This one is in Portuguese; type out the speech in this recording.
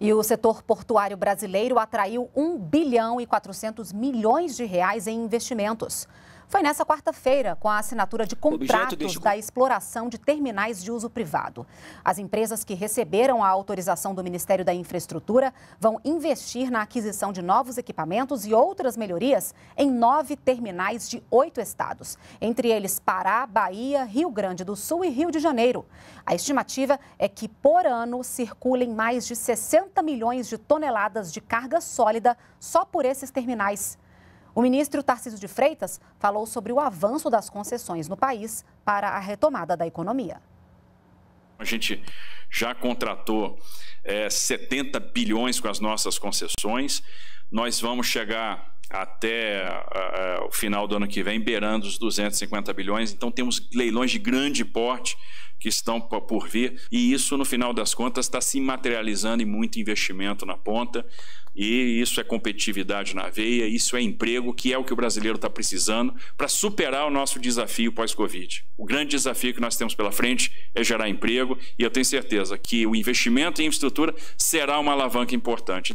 E o setor portuário brasileiro atraiu 1 bilhão e 400 milhões de reais em investimentos foi nessa quarta-feira com a assinatura de contratos deste... da exploração de terminais de uso privado. As empresas que receberam a autorização do Ministério da Infraestrutura vão investir na aquisição de novos equipamentos e outras melhorias em nove terminais de oito estados, entre eles Pará, Bahia, Rio Grande do Sul e Rio de Janeiro. A estimativa é que por ano circulem mais de 60 milhões de toneladas de carga sólida só por esses terminais. O ministro Tarcísio de Freitas falou sobre o avanço das concessões no país para a retomada da economia. A gente já contratou é, eh, 70 bilhões com as nossas concessões. Nós vamos chegar até uh, o final do ano que vem, beirando os 250 bilhões. Então, temos leilões de grande porte que estão por vir, e isso, no final das contas, está se materializando em muito investimento na ponta, e isso é competitividade na veia, isso é emprego, que é o que o brasileiro está precisando para superar o nosso desafio pós-Covid. O grande desafio que nós temos pela frente é gerar emprego, e eu tenho certeza que o investimento em infraestrutura será uma alavanca importante.